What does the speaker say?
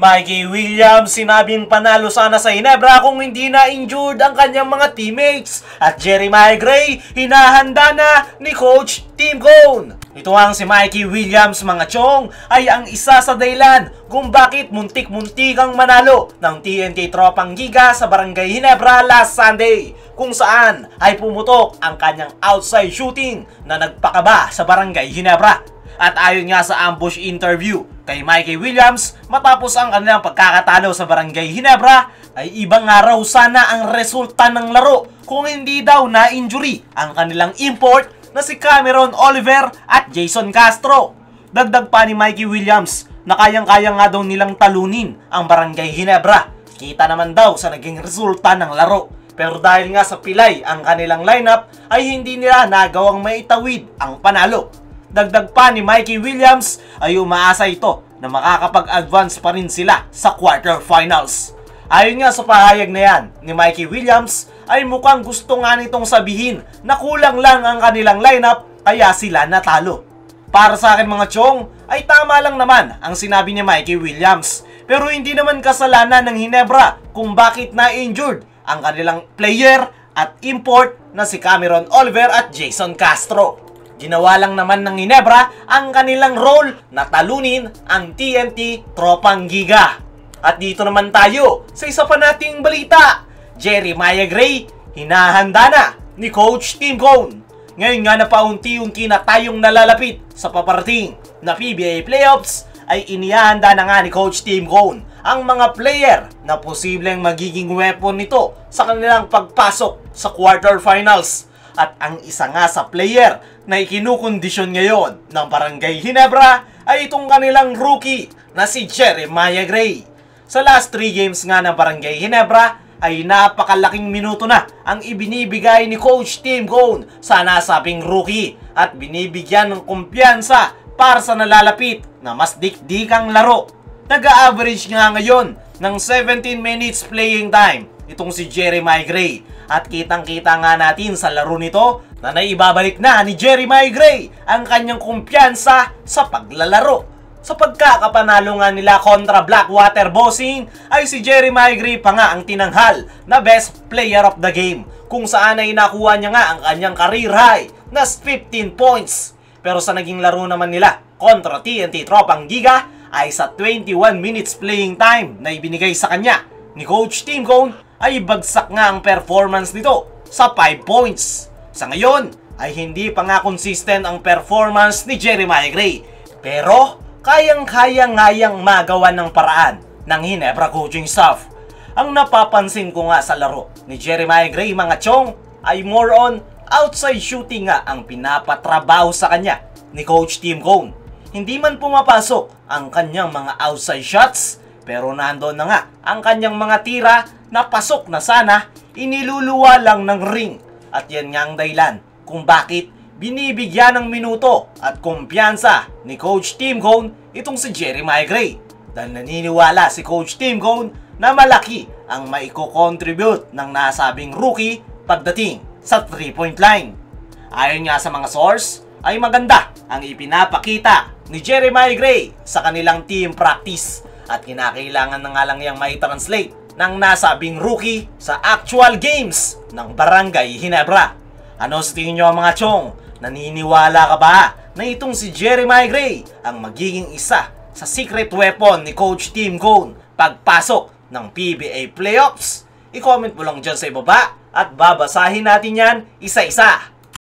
Mikey Williams sinabing panalo sana sa Hinebra kung hindi na injured ang kanyang mga teammates at Jeremiah Gray hinahanda na ni Coach Team Cone. Ito ang si Mikey Williams mga chong ay ang isa sa daylan kung bakit muntik-muntik ang manalo ng TNT Tropang Giga sa Barangay Hinebra last Sunday kung saan ay pumutok ang kanyang outside shooting na nagpakaba sa Barangay Hinebra. At ayon nga sa ambush interview Kay Mikey Williams, matapos ang kanilang pagkakatalo sa Barangay Ginebra ay ibang nga raw sana ang resulta ng laro kung hindi daw na injury ang kanilang import na si Cameron Oliver at Jason Castro. Dagdag pa ni Mikey Williams na kayang-kaya nga daw nilang talunin ang Barangay Ginebra. Kita naman daw sa naging resulta ng laro. Pero dahil nga sa pilay ang kanilang lineup ay hindi nila nagawang maitawid ang panalo. Dagdag pa ni Mikey Williams ay umaasa ito na makakapag-advance pa rin sila sa quarterfinals. Ayon nga sa pahayag na yan ni Mikey Williams ay mukhang gusto nga nitong sabihin na kulang lang ang kanilang lineup kaya sila natalo. Para sa akin mga chong ay tama lang naman ang sinabi ni Mikey Williams pero hindi naman kasalanan ng Hinebra kung bakit na-injured ang kanilang player at import na si Cameron Oliver at Jason Castro. Ginawa lang naman ng Ginebra ang kanilang role na talunin ang TNT Tropang Giga. At dito naman tayo sa isa pa nating balita. Jeremiah Gray, hinahanda na ni Coach Tim Cone. Ngayon nga na paunti-unti na tayong nalalapit sa paparating na PBA playoffs ay inihahanda na nga ni Coach Tim Cone ang mga player na posibleng magiging weapon nito sa kanilang pagpasok sa quarterfinals at ang isa nga sa player na ikinukondisyon ngayon ng Barangay Ginebra ay itong kanilang rookie na si Jeremiah Gray. Sa last 3 games nga ng Barangay Ginebra ay napakalaking minuto na ang ibinibigay ni Coach Tim Cone sa nasabing rookie at binibigyan ng kumpiyansa para sa nalalapit na mas dikdikang laro. Nag-average nga ngayon ng 17 minutes playing time itong si Jeremiah Gray. At kitang-kita nga natin sa laro nito na naibabalik na ni Jeremiah Gray ang kanyang kumpiyansa sa paglalaro. Sa pagkakapanalo nga nila kontra Blackwater Bossing ay si Jeremiah Gray pa nga ang tinanghal na best player of the game kung saan ay nakuha niya nga ang kanyang career high na 15 points. Pero sa naging laro naman nila kontra TNT Tropang Giga ay sa 21 minutes playing time na ibinigay sa kanya ni Coach Team Cone ay bagsak nga ang performance nito sa 5 points. Sa ngayon ay hindi pa nga consistent ang performance ni Jeremiah Gray. Pero kayang-kaya ngayang magawa ng paraan ng Hinebra coaching staff. Ang napapansin ko nga sa laro ni Jeremiah Gray mga chong ay more on outside shooting nga ang pinapatrabaho sa kanya ni Coach Tim Cone. Hindi man pumapasok ang kanyang mga outside shots pero nandoon na nga ang kanyang mga tira na pasok na sana, iniluluwa lang ng ring. At yan nga ang dahilan kung bakit binibigyan ng minuto at kumpiyansa ni Coach Tim Cone itong si Jeremiah Gray. Dahil naniniwala si Coach Tim Cone na malaki ang maiko-contribute ng nasabing rookie pagdating sa 3-point line. Ayon nga sa mga source, ay maganda ang ipinapakita ni Jeremiah Gray sa kanilang team practice at kinakailangan na nga lang niyang mai-translate ng nasabing rookie sa actual games ng Barangay Hinebra. Ano sa tingin nyo mga chong? Naniniwala ka ba na itong si Jeremiah Gray ang magiging isa sa secret weapon ni Coach Tim Cone pagpasok ng PBA Playoffs? I-comment mo lang dyan sa ibaba at babasahin natin yan isa-isa.